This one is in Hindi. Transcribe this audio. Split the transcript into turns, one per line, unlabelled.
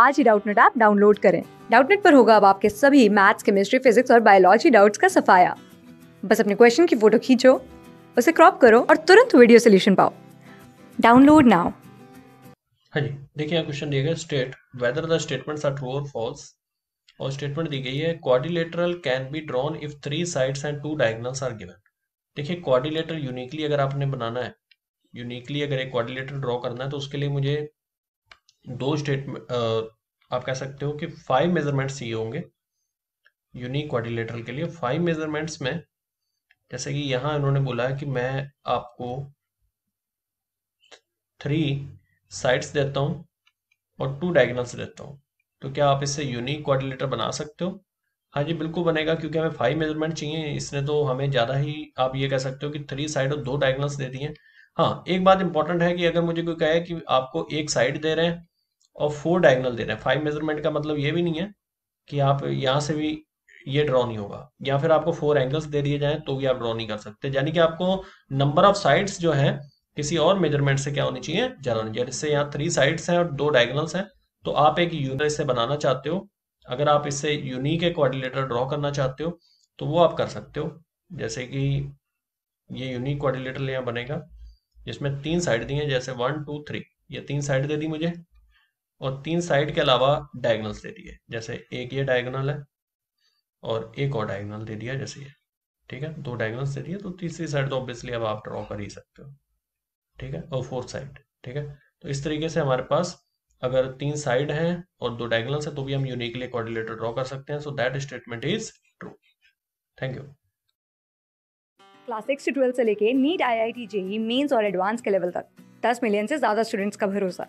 आज ही डाउटनेट ऐप डाउनलोड करें डाउटनेट पर होगा अब आपके सभी मैथ्स केमिस्ट्री फिजिक्स और बायोलॉजी डाउट्स का सफाया बस अपने क्वेश्चन की फोटो खींचो उसे क्रॉप करो और तुरंत वीडियो सोल्यूशन पाओ डाउनलोड नाउ
हाँ जी देखिए यहाँ क्वेश्चन दिया गया state whether the statements are true और फॉल्स और स्टेटमेंट दी गई है quadrilateral can be drawn if three sides and two diagonals are given देखिए क्वारिलेटर यूनिकली अगर आपने बनाना है यूनिकली अगर एक क्वारिलेटर ड्रॉ करना है तो उसके लिए मुझे दो स्टेटमेंट आप कह सकते हो कि फाइव मेजरमेंट्स ये होंगे यूनिक क्वारिलेटरल के लिए फाइव मेजरमेंट्स में जैसे कि यहां इन्होंने बोला है कि मैं आपको थ्री साइड्स देता हूं और टू डायगनल्स देता हूं तो क्या आप इससे यूनिक क्वारिलेटर बना सकते हो हाँ जी बिल्कुल बनेगा क्योंकि हमें फाइव मेजरमेंट चाहिए इसने तो हमें ज़्यादा ही आप ये कह सकते हो कि थ्री साइड और दो डायगनल्स दे दिए हाँ एक बात इंपॉर्टेंट है कि अगर मुझे कोई कहे कि आपको एक साइड दे रहे हैं और फोर डायगनल दे रहे हैं फाइव मेजरमेंट का मतलब ये भी नहीं है कि आप यहाँ से भी ये ड्रॉ नहीं होगा या फिर आपको फोर एंगल्स दे दिए जाए तो भी आप ड्रॉ नहीं कर सकते यानी कि आपको नंबर ऑफ साइड्स जो है किसी और मेजरमेंट से क्या होनी चाहिए ज्यादा होनी चाहिए जैसे यहाँ थ्री साइड्स हैं और दो डायगनल्स हैं तो आप एक यूनिट इससे बनाना चाहते हो अगर आप इससे यूनिक एक क्वारिलेटर ड्रॉ करना चाहते हो तो वो आप कर सकते हो जैसे कि ये यूनिक कोऑर्डिनेटर यहाँ बनेगा जिसमें तीन साइड दी है जैसे वन टू थ्री ये तीन साइड दे दी मुझे और तीन साइड के अलावा डायगनल्स दे दिए जैसे एक ये डायगनल है और एक और डायगनल दे दिया जैसे ये ठीक है दो डायगनल्स दे दिए तो तीसरी साइड तो ऑब्वियसली अब आप ड्रॉ कर ही सकते हो ठीक है और फोर्थ साइड ठीक है तो इस तरीके से हमारे पास अगर तीन साइड हैं और दो डायगनल्स है तो भी हम यूनिकली कॉर्डिलेटर ड्रॉ कर सकते हैं so that statement is true thank you
class six से ट्वेल्थ से लेके NEET I I T JEE Mains और एडवांस के लेवल तक दस मिलियन से ज़्यादा स्टूडेंट्स का भरोसा